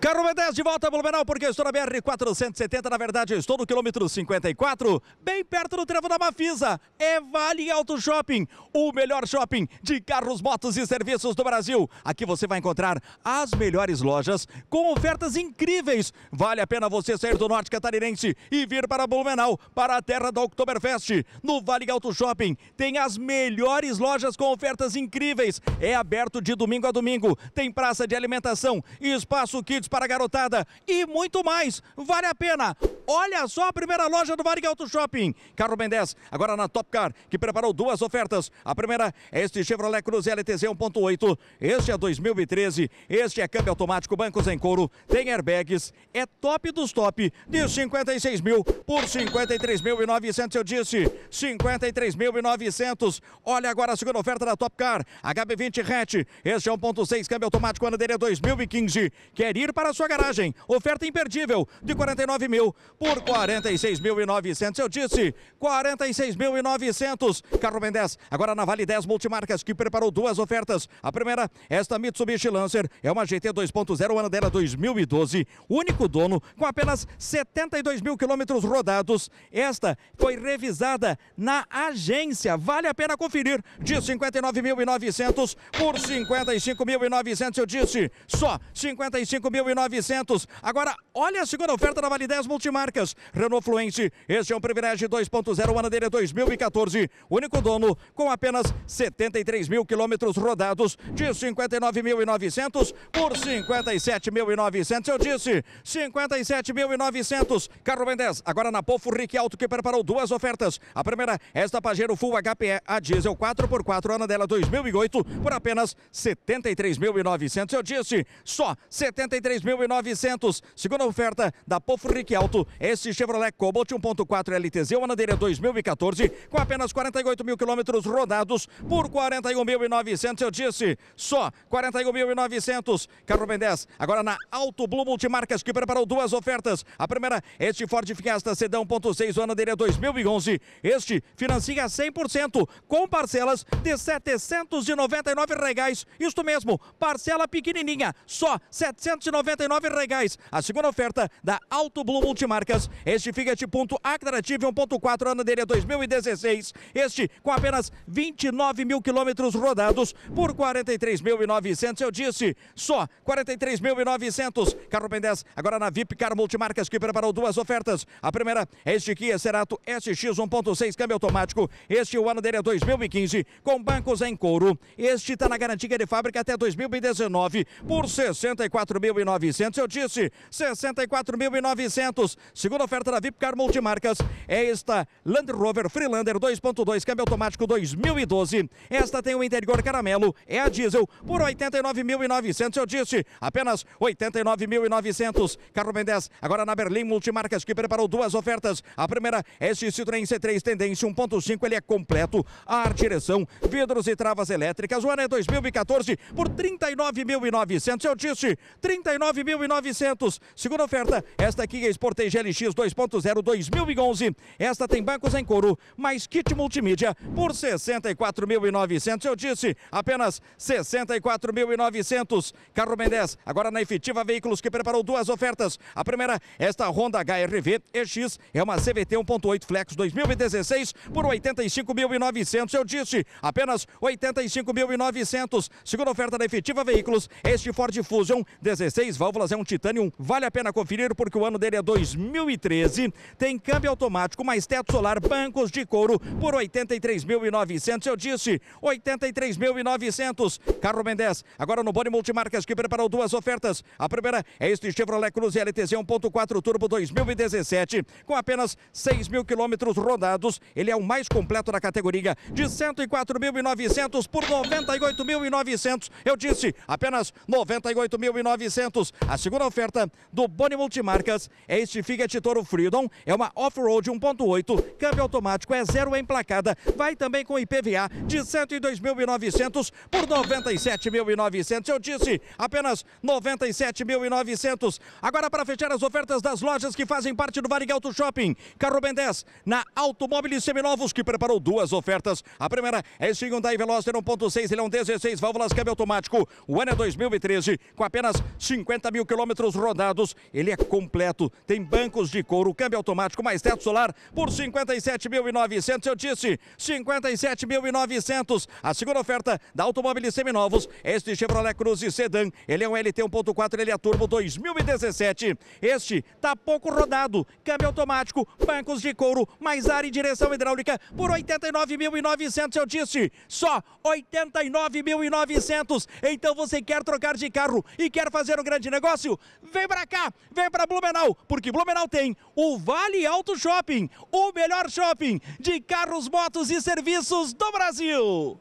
Carro 10 de volta a Blumenau, porque estou na BR-470, na verdade estou no quilômetro 54, bem perto do trevo da Mafisa, é Vale Auto Shopping, o melhor shopping de carros, motos e serviços do Brasil. Aqui você vai encontrar as melhores lojas com ofertas incríveis. Vale a pena você sair do norte catarinense e vir para Blumenau, para a terra da Oktoberfest. No Vale Auto Shopping tem as melhores lojas com ofertas incríveis. É aberto de domingo a domingo, tem praça de alimentação e espaço kids para a garotada e muito mais. Vale a pena. Olha só a primeira loja do Varig Auto Shopping. Carro Ben 10, agora na Top Car, que preparou duas ofertas. A primeira é este Chevrolet Cruze LTZ 1.8. Este é 2013. Este é câmbio automático, bancos em couro, tem airbags. É top dos top. De 56 mil por 53.900, eu disse. 53.900. Olha agora a segunda oferta da Top Car. HB20 Hatch. Este é 1.6, câmbio automático, ano dele é 2015. Quer ir para a sua garagem? Oferta imperdível de 49 mil por 46.900. Eu disse 46.900. Carro Ben 10, agora na Vale 10 Multimarcas, que preparou duas ofertas. A primeira, esta Mitsubishi Lancer, é uma GT 2.0, ano dela 2012. Único dono, com apenas 72 mil quilômetros rodados. Esta foi revisada na agência. Vale a pena conferir. De 59.900 por 55.900, eu disse só 55.900. Agora, olha a segunda oferta da Vale 10 Multimarcas marcas. Renault Fluente, este é um privilégio 2.0, o ano dele é 2014. Único dono, com apenas 73 mil quilômetros rodados, de 59.900 por 57.900. Eu disse 57.900. Carro vem 10, agora na Polfo Rick Alto, que preparou duas ofertas. A primeira, é esta Pajero Full HPE, a diesel 4x4, ano dela 2008, por apenas 73.900. Eu disse só 73.900. Segunda oferta da Polfo Rick Alto, esse Chevrolet Cobalt 1.4 LTZ, uma nadeira 2014, com apenas 48 mil quilômetros rodados por 41.900, eu disse, só 41.900. Carro Ben 10, agora na Auto Blue Multimarcas, que preparou duas ofertas. A primeira, este Ford Fiesta Sedã 1.6, uma nadeira 2011. Este financia 100%, com parcelas de 799 reais, Isto mesmo, parcela pequenininha, só 799 reais. A segunda oferta da Auto Blue Multimarcas marcas. Este Fiat Punto Actrativo 1.4 ano dele é 2016. Este com apenas 29 mil quilômetros rodados por 43.900. Eu disse só 43.900. Carro Ben 10 agora na VIP Car Multimarcas que preparou duas ofertas. A primeira é este Kia Cerato SX 1.6 câmbio automático. Este o ano dele é 2015 com bancos em couro. Este está na garantia de fábrica até 2019 por 64.900. Eu disse 64.900. Segunda oferta da Vipcar Multimarcas é esta Land Rover Freelander 2.2, câmbio automático 2012. Esta tem o um interior caramelo, é a diesel, por 89.900. Eu disse, apenas 89.900. Carro Mendes, agora na Berlim Multimarcas, que preparou duas ofertas. A primeira, é este Citroën C3 Tendência 1.5, ele é completo. Ar, direção, vidros e travas elétricas. O ano é 2014, por 39.900. Eu disse, 39.900. Segunda oferta, esta aqui é Sportage LX 2.0 2011. Esta tem bancos em couro, mais kit multimídia por 64.900. Eu disse, apenas 64.900. Carro Mendes, agora na efetiva Veículos, que preparou duas ofertas. A primeira, esta Honda HRV EX, é uma CVT 1.8 Flex 2016 por 85.900. Eu disse, apenas 85.900. Segunda oferta da efetiva Veículos, este Ford Fusion 16 válvulas é um Titanium. Vale a pena conferir porque o ano dele é 2000. 2013. Tem câmbio automático, mais teto solar, bancos de couro por 83.900. Eu disse 83.900. Carro Mendes, agora no Boni Multimarcas que preparou duas ofertas. A primeira é este Chevrolet Cruze LTZ 1.4 Turbo 2017, com apenas 6 mil quilômetros rodados. Ele é o mais completo da categoria, de 104.900 por 98.900. Eu disse apenas 98.900. A segunda oferta do Boni Multimarcas é este Fiat Fiat Toro Freedom é uma off-road 1.8, câmbio automático é zero emplacada, vai também com IPVA de 102.900 por 97.900. Eu disse, apenas 97.900. Agora para fechar as ofertas das lojas que fazem parte do Varig Auto Shopping, Carro Ben 10 na Automóveis Seminovos que preparou duas ofertas. A primeira é esse Hyundai Veloster 1.6, ele é um 16 válvulas câmbio automático. O ano é 2013, com apenas 50 mil quilômetros rodados, ele é completo, tem banco bancos de couro, câmbio automático mais teto solar por 57.900. Eu disse 57.900. A segunda oferta da Automobilis Seminovos, este Chevrolet Cruze Sedan, ele é um LT 1.4, ele é turbo 2017. Este tá pouco rodado, câmbio automático, bancos de couro, mais ar e direção hidráulica por 89.900. Eu disse só 89.900. Então você quer trocar de carro e quer fazer um grande negócio? Vem para cá, vem para Blumenau, porque Blumenau tem o Vale Auto Shopping, o melhor shopping de carros, motos e serviços do Brasil.